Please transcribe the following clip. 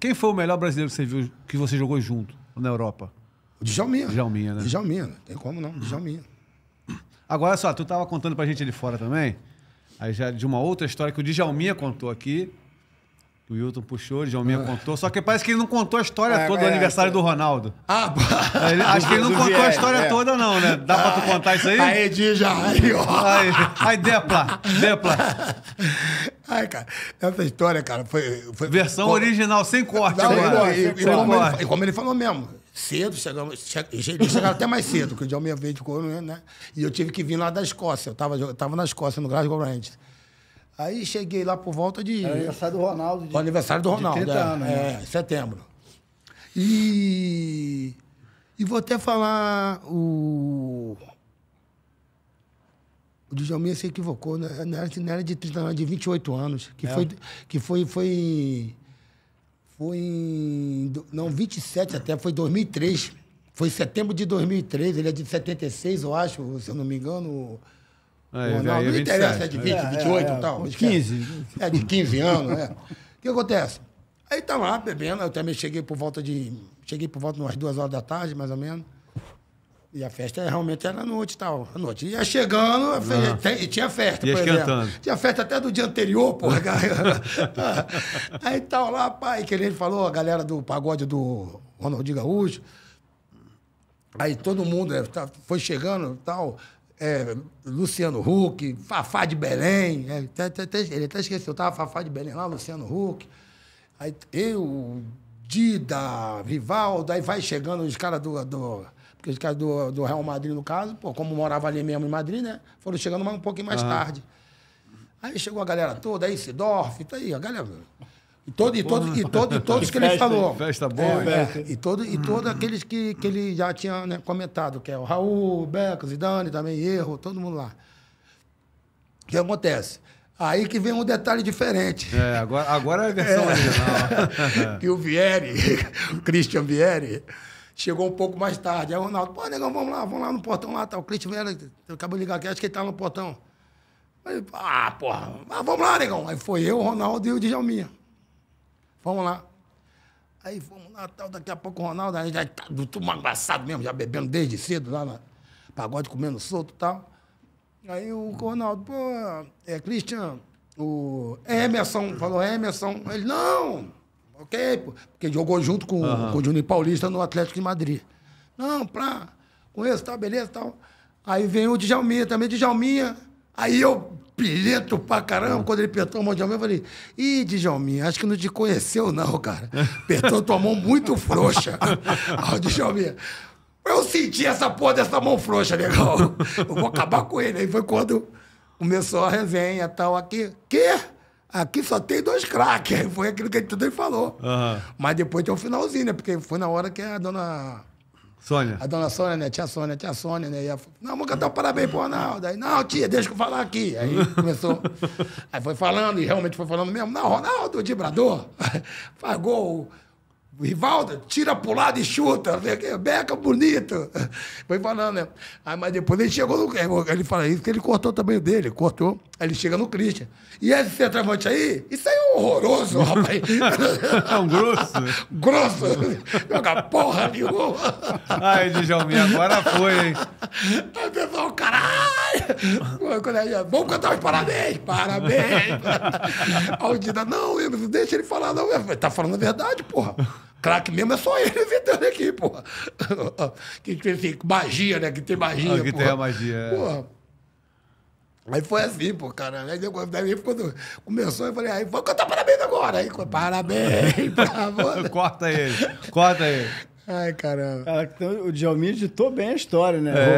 Quem foi o melhor brasileiro que você viu que você jogou junto na Europa? O Djalminha. Djalminha, né? Djalminha, não tem como não, Djalminha. Agora só, tu estava contando pra gente ali fora também, aí já de uma outra história que o Djalminha contou aqui, o Hilton puxou, o Djalminha ah. contou. Só que parece que ele não contou a história ah, toda do é, aniversário é. do Ronaldo. Ah, ele, acho que ele não contou a história é. toda, não, né? Dá ah, pra tu ah, contar isso aí? Aí, Dija, aí, ó. Aí, aí Depla, Depla. Ai, cara, essa história, cara, foi. foi Versão como... original, sem corte, não, agora. E, e, sem como corte. Ele, como ele falou mesmo, cedo, chegamos, chegaram até mais cedo, porque o Djalminha veio de Corona, né? E eu tive que vir lá da Escócia. Eu tava, eu tava na Escócia, no Glasgow Rangers. Aí cheguei lá por volta de. Era aniversário do Ronaldo. De, o aniversário do Ronaldo. De 30 é, né? é, setembro. E. E vou até falar o. O Djalminha se equivocou, né? não, era, não era de 30 anos, de 28 anos. Que, é. foi, que foi, foi. Foi em. Não, 27 até, foi 2003. Foi setembro de 2003, ele é de 76, eu acho, se eu não me engano. É, não, não interessa, é de 20, é, 28 é, é, é tal. 15. É de 15 anos, né? O que acontece? Aí tá lá bebendo, eu também cheguei por volta de. Cheguei por volta de umas duas horas da tarde, mais ou menos. E a festa realmente era à noite e tal. À noite. Ia chegando, e ah. tinha festa, Ia por esquentando. exemplo. Tinha festa até do dia anterior, porra. aí tá lá, pai, que ele falou, a galera do pagode do Ronaldinho Gaúcho. Aí todo mundo né, tá, foi chegando e tal é, Luciano Huck, Fafá de Belém. É, até, até, ele até esqueceu, tava Fafá de Belém lá, Luciano Huck. Aí eu, Dida, Rivaldo, aí vai chegando os caras do, do. Porque os caras do, do Real Madrid, no caso, pô, como morava ali mesmo em Madrid, né? Foram chegando mais um pouquinho mais uhum. tarde. Aí chegou a galera toda, aí Sidorf, tá aí, a galera. E, todo, e, todo, e, todo, e todos que, que ele falou. Festa é, boa. É, é, e todos e todo aqueles que, que ele já tinha né, comentado, que é o Raul, o Beco, Zidane, também Erro, todo mundo lá. O que acontece? Aí que vem um detalhe diferente. É, agora, agora é a é. versão é. original. que o Vieri, o Christian Vieri, chegou um pouco mais tarde. Aí o Ronaldo, pô, negão, vamos lá, vamos lá no portão lá, tá? O Christian Vieri, eu acabo de ligar aqui, acho que ele tá no portão. Aí, ah, porra, ah, vamos lá, negão. Aí foi eu, o Ronaldo e o Djalminha. Vamos lá. Aí vamos lá, tal, daqui a pouco o Ronaldo aí já tá do tudo mangaçado mesmo, já bebendo desde cedo lá na pagode comendo solto e tal. Aí o Ronaldo, pô, é Christian, o é Emerson, falou é, Emerson. Ele, não, ok, pô, porque jogou junto com, uhum. com o Juninho Paulista no Atlético de Madrid. Não, pra, com esse, tal, beleza, tal. Aí vem o Djalminha também, Djalminha. Aí eu pileto pra caramba. Quando ele apertou a mão de Alminha, eu falei, ih, Djalminha, acho que não te conheceu não, cara. Apertou tua mão muito frouxa. Ó, Djalminha... Eu senti essa porra dessa mão frouxa, legal. Eu vou acabar com ele. Aí foi quando começou a resenha tal. Aqui, quê? Aqui só tem dois craques. Foi aquilo que ele falou. Uhum. Mas depois tem o um finalzinho, né? Porque foi na hora que a dona Sônia. A dona Sônia, né? Tia Sônia, tia Sônia, né? E ela falou, não, vou cantar um parabéns pro Ronaldo. Aí, não, tia, deixa eu falar aqui. Aí começou. aí foi falando, e realmente foi falando mesmo. Não, Ronaldo, Dibrador, faz gol, Rivaldo, tira pro lado e chuta. Beca bonito. Foi falando, né? Aí, mas depois ele chegou no. É, ele fala isso, que ele cortou também o dele, cortou. Aí ele chega no Christian. E esse centroavante aí? Isso aí é horroroso, rapaz. é um grosso. grosso. Joga porra nenhuma. Ai, Djalminha, agora foi, hein? Aí, tá pessoal, cara. Caralho! Vamos cantar os parabéns! Parabéns! A Aldina, não, Emerson, deixa ele falar, não. Ele tá falando a verdade, porra. Crack mesmo é só ele inventando aqui, porra. Que tem tipo assim, magia, né? Que tem magia. Ah, que porra. tem a magia. É. Porra. Aí foi assim, pô, cara. Aí eu, quando começou, eu falei, aí vou cantar parabéns agora. Aí, parabéns, corta ele, corta ele. Ai, caramba. Cara, então, o Djalmin editou bem a história, né? É.